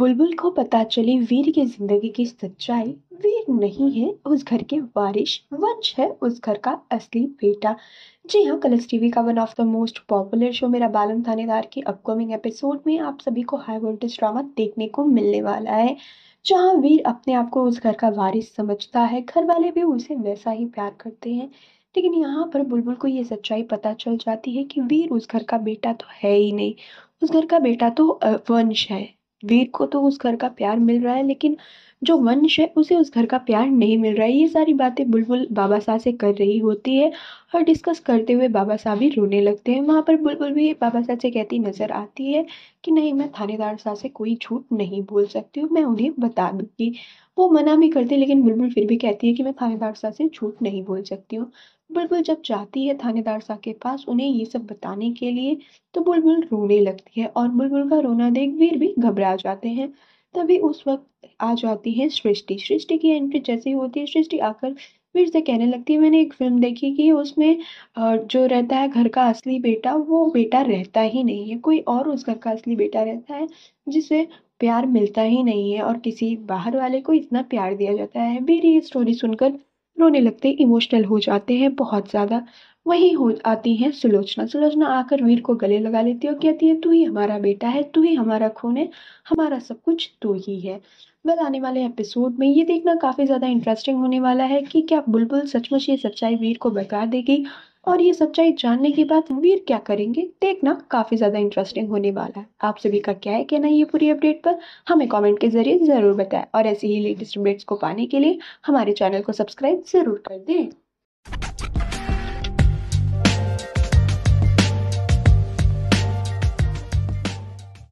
बुलबुल को पता चली वीर की जिंदगी की सच्चाई वीर नहीं है उस घर के वारिश वंश है उस घर का असली बेटा जी हाँ कलर्स टीवी का one of the most popular show Mera Balam थानेदार के अपकमिंग एपिसोड में आप सभी को हाई वोल्टेज ड्रामा देखने को मिलने वाला है जहाँ वीर अपने आप को उस घर का वारिस समझता है घर वाले भी उसे वैसा ही प्यार करते हैं लेकिन यहाँ पर बुलबुल को ये सच्चाई पता चल जाती है कि वीर उस घर का बेटा तो है ही नहीं उस घर का बेटा तो वंश है वीर को तो उस घर का प्यार मिल रहा है लेकिन जो वंश है उसे उस घर का प्यार नहीं मिल रहा है ये सारी बातें बुलबुल बाबा साहब से कर रही होती है और डिस्कस करते हुए बाबा साहब भी रोने लगते हैं वहाँ पर बुलबुल भी बाबा साहब से कहती नज़र आती है कि नहीं मैं थानेदार साहब से कोई झूठ नहीं बोल सकती हूँ मैं उन्हें बता दूँगी वो मना भी करते लेकिन बुलबुल फिर भी कहती है कि मैं थानेदार साहब से झूठ नहीं बोल सकती हूँ बुलबुल जब जाती है थानेदार साहब के पास उन्हें ये सब बताने के लिए तो बुलबुल रोने लगती है और बुलबुल का रोना देख वीर भी घबरा जाते हैं तभी उस वक्त आ जाती है सृष्टि सृष्टि की एंट्री जैसे ही होती है सृष्टि आकर फिर से कहने लगती है मैंने एक फिल्म देखी कि उसमें जो रहता है घर का असली बेटा वो बेटा रहता ही नहीं है कोई और उस घर का असली बेटा रहता है जिसे प्यार मिलता ही नहीं है और किसी बाहर वाले को इतना प्यार दिया जाता है मेरी ये स्टोरी सुनकर रोने लगते इमोशनल हो जाते हैं बहुत ज़्यादा वही हो आती है सुलोचना सुलोचना आकर वीर को गले लगा लेती है और कहती है तू ही हमारा बेटा है तू ही हमारा खून है हमारा सब कुछ तू ही है वेल आने वाले एपिसोड में ये देखना काफ़ी ज़्यादा इंटरेस्टिंग होने वाला है कि क्या बुलबुल सचमुच ये सच्चाई वीर को बेकार देगी और ये सच्चाई जानने के बाद वीर क्या करेंगे देखना काफ़ी ज़्यादा इंटरेस्टिंग होने वाला है आप सभी का क्या है कहना ये पूरी अपडेट पर हमें कमेंट के जरिए ज़रूर बताएं और ऐसी ही लेटेस्ट अपडेट्स को पाने के लिए हमारे चैनल को सब्सक्राइब ज़रूर कर दें